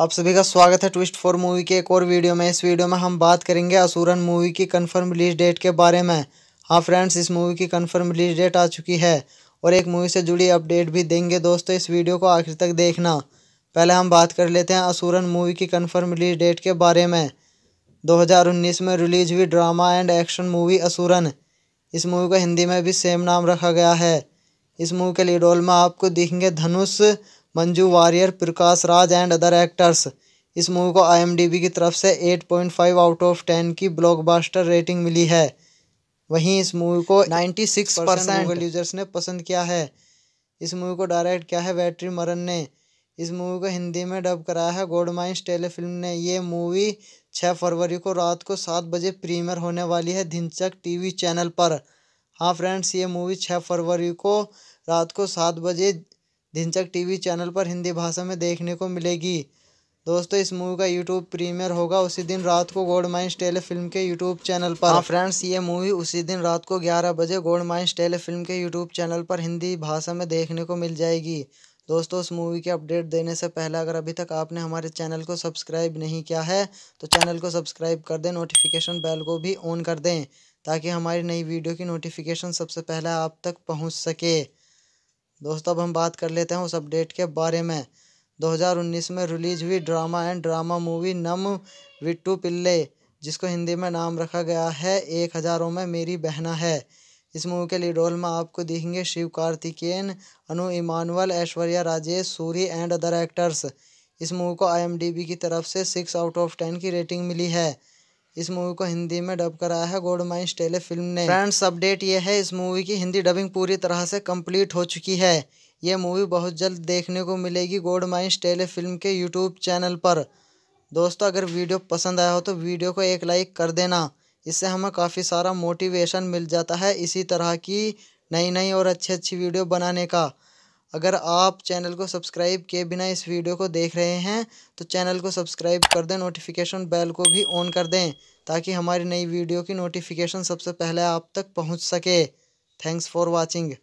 आप सभी का स्वागत है ट्विस्ट फॉर मूवी के एक और वीडियो में इस वीडियो में हम बात करेंगे असुरन मूवी की कंफर्म रिलीज डेट के बारे में हाँ फ्रेंड्स इस मूवी की कंफर्म रिलीज डेट आ चुकी है और एक मूवी से जुड़ी अपडेट भी देंगे दोस्तों इस वीडियो को आखिर तक देखना पहले हम बात कर लेते हैं असुरन मूवी की कन्फर्म रिलीज डेट के बारे में दो में रिलीज हुई drama and action movie Asuran इस मूवी को हिंदी में भी सेम नाम रखा गया है इस मूवी के लीड रोल में आपको दिखेंगे Dhanush Manju Warrier Prakash Raj and other actors इस मूवी को आईएमडीबी की तरफ से 8.5 आउट ऑफ 10 की ब्लॉकबस्टर रेटिंग मिली है वहीं इस मूवी को 96 परसेंट यूजर्स ने पसंद किया है इस मूवी को डायरेक्ट किया है वैट्री मरन ने इस मूवी को हिंदी में डब कराया है गोड माइंस टेलीफिल्म ने ये मूवी छः फरवरी को रात को सात बजे प्रीमियर होने वाली है धिनचक टीवी चैनल पर हाँ फ्रेंड्स ये मूवी छः फरवरी को रात को सात बजे धिनचक टीवी चैनल पर हिंदी भाषा में देखने को मिलेगी दोस्तों इस मूवी का यूट्यूब प्रीमियर होगा उसी दिन रात को गोल्ड माइंस टेले फिल्म के यूट्यूब चैनल पर हाँ फ्रेंड्स ये मूवी उसी दिन रात को 11 बजे गोल्ड माइंस टेले फिल्म के यूट्यूब चैनल पर हिंदी भाषा में देखने को मिल जाएगी दोस्तों उस मूवी के अपडेट देने से पहले अगर अभी तक आपने हमारे चैनल को सब्सक्राइब नहीं किया है तो चैनल को सब्सक्राइब कर दें नोटिफिकेशन बेल को भी ऑन कर दें ताकि हमारी नई वीडियो की नोटिफिकेशन सबसे पहले आप तक पहुँच सके दोस्तों अब हम बात कर लेते हैं उस अपडेट के बारे में 2019 में रिलीज हुई drama and drama movie Namma Veettu Pillai जिसको हिंदी में नाम रखा गया है एक हज़ारों में मेरी बहना है इस मूवी के लीड रोल में आपको दिखेंगे Sivakarthikeyan Anu Emmanuel Aishwarya Rajesh Soori and other actors इस मूवी को आई की तरफ से सिक्स आउट ऑफ टेन की रेटिंग मिली है इस मूवी को हिंदी में डब कराया है गोल्ड माइंस टेले फिल्म ने फ्रेंड्स अपडेट ये है इस मूवी की हिंदी डबिंग पूरी तरह से कंप्लीट हो चुकी है ये मूवी बहुत जल्द देखने को मिलेगी गोल्ड माइंस टेले फिल्म के यूट्यूब चैनल पर दोस्तों अगर वीडियो पसंद आया हो तो वीडियो को एक लाइक कर देना इससे हमें काफ़ी सारा मोटिवेशन मिल जाता है इसी तरह की नई नई और अच्छी अच्छी वीडियो बनाने का अगर आप चैनल को सब्सक्राइब किए बिना इस वीडियो को देख रहे हैं तो चैनल को सब्सक्राइब कर दें नोटिफिकेशन बेल को भी ऑन कर दें ताकि हमारी नई वीडियो की नोटिफिकेशन सबसे पहले आप तक पहुंच सके थैंक्स फॉर वाचिंग